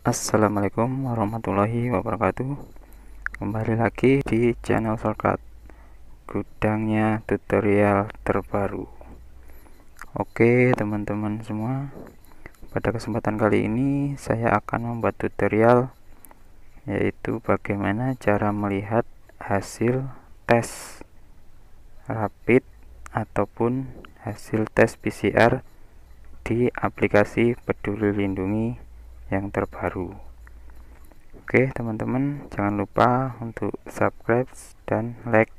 Assalamualaikum warahmatullahi wabarakatuh Kembali lagi di channel shortcut Gudangnya tutorial terbaru Oke teman-teman semua Pada kesempatan kali ini Saya akan membuat tutorial Yaitu bagaimana cara melihat hasil tes rapid Ataupun hasil tes PCR Di aplikasi peduli lindungi yang terbaru. Oke, teman-teman, jangan lupa untuk subscribe dan like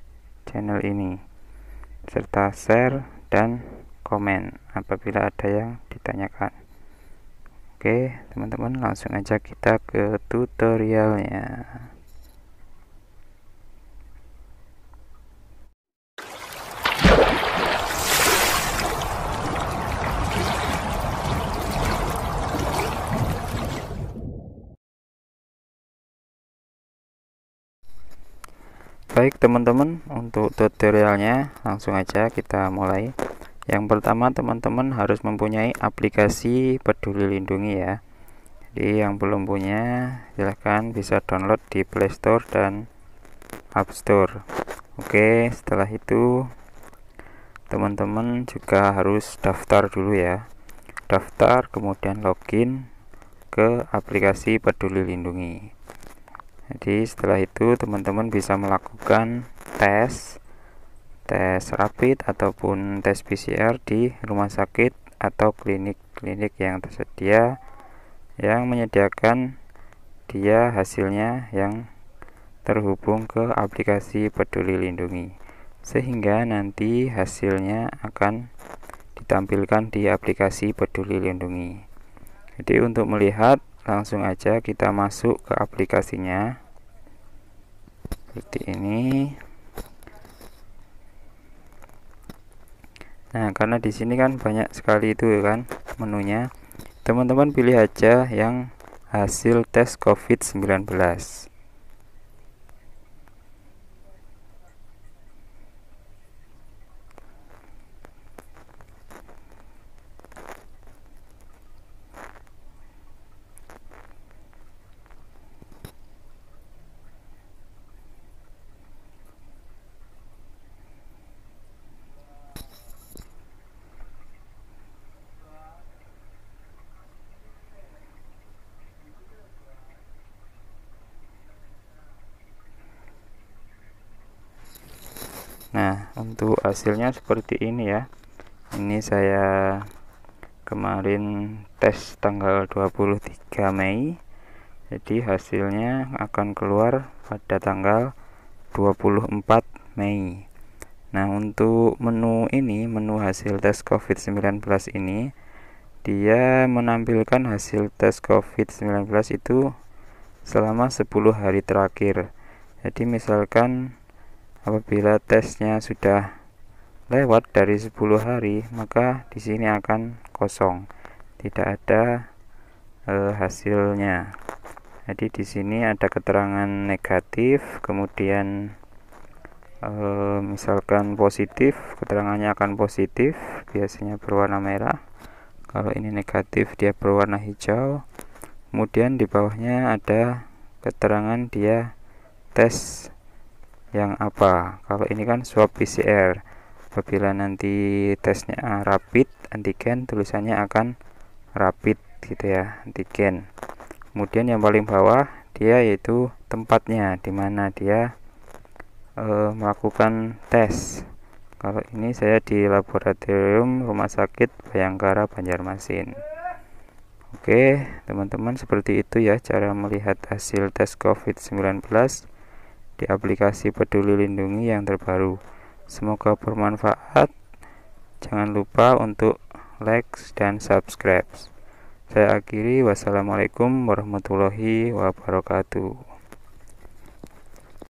channel ini, serta share dan komen apabila ada yang ditanyakan. Oke, teman-teman, langsung aja kita ke tutorialnya. baik teman-teman untuk tutorialnya langsung aja kita mulai yang pertama teman-teman harus mempunyai aplikasi peduli lindungi ya jadi yang belum punya silahkan bisa download di playstore dan App Store. oke setelah itu teman-teman juga harus daftar dulu ya daftar kemudian login ke aplikasi peduli lindungi jadi setelah itu teman-teman bisa melakukan tes tes rapid ataupun tes PCR di rumah sakit atau klinik-klinik yang tersedia yang menyediakan dia hasilnya yang terhubung ke aplikasi peduli lindungi sehingga nanti hasilnya akan ditampilkan di aplikasi peduli lindungi jadi untuk melihat langsung aja kita masuk ke aplikasinya seperti ini nah karena di sini kan banyak sekali itu kan menunya teman-teman pilih aja yang hasil tes covid-19 nah untuk hasilnya seperti ini ya ini saya kemarin tes tanggal 23 Mei jadi hasilnya akan keluar pada tanggal 24 Mei nah untuk menu ini menu hasil tes COVID-19 ini dia menampilkan hasil tes COVID-19 itu selama 10 hari terakhir jadi misalkan apabila tesnya sudah lewat dari 10 hari maka di sini akan kosong tidak ada e, hasilnya jadi di sini ada keterangan negatif kemudian e, misalkan positif keterangannya akan positif biasanya berwarna merah kalau ini negatif dia berwarna hijau kemudian di bawahnya ada keterangan dia tes yang apa kalau ini kan swab PCR apabila nanti tesnya rapid antigen tulisannya akan rapid gitu ya antigen kemudian yang paling bawah dia yaitu tempatnya dimana dia e, melakukan tes kalau ini saya di laboratorium rumah sakit Bayangkara Banjarmasin Oke teman-teman seperti itu ya cara melihat hasil tes COVID-19 di aplikasi Peduli Lindungi yang terbaru. Semoga bermanfaat. Jangan lupa untuk like dan subscribe. Saya akhiri, wassalamualaikum warahmatullahi wabarakatuh.